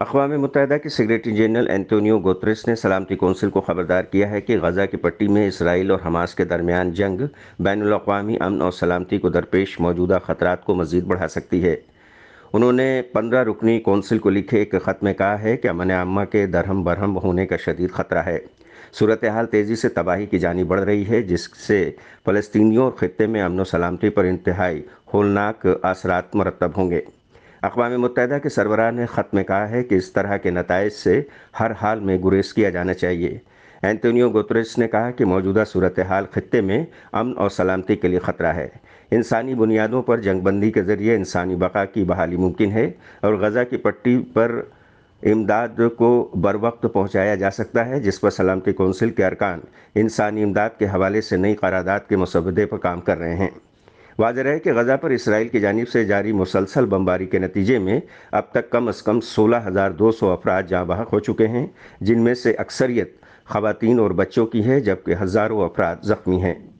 अकवा मुतहद के secretary general एंतोनी गोत्रस ने सलामती कौंसिल को खबरदार किया है कि गजा की पट्टी में इसराइल और हमास के दरमियान जंग बैन अवी अमन और सलामती को दरपेश मौजूदा खतरा को मजीद बढ़ा सकती है उन्होंने पंद्रह रुकनी कौंसिल को लिखे एक ख़त में कहा है कि अमन आमा के दरहम बरहम होने का शदीद ख़तरा है सूरत हाल तेज़ी से तबाही की जानी बढ़ रही है जिससे फ़लस्तियों और ख़त्े में अमन सलामती पर इंतहाई होलनाक असरात मरतब होंगे अकवा मुतहद के सरबराह ने ख़त में कहा है कि इस तरह के नतज से हर हाल में गुरेज किया जाना चाहिए एंतोनियो गोतरेस ने कहा कि मौजूदा सूरत हाल खत्े में अमन और सलामती के लिए ख़तरा है इंसानी बुनियादों पर जंगबंदी के ज़रिए इंसानी बका की बहाली मुमकिन है और गज़ा की पट्टी पर इमदाद को बर वक्त पहुँचाया जा सकता है जिस पर सलामती कौंसिल के अरकान इंसानी इमदाद के हवाले से नई करारदादा के मसवदे पर काम कर रहे हैं वाजह है कि गजा पर इसराइल की जानब से जारी मुसलसल बमबारी के नतीजे में अब तक कम अज़ कम सोलह हज़ार दो सौ अफराद जहाँ बहक हो चुके हैं जिनमें से अक्सरियत खवतिन और बच्चों की है जबकि हज़ारों अफराद ज़ख्मी हैं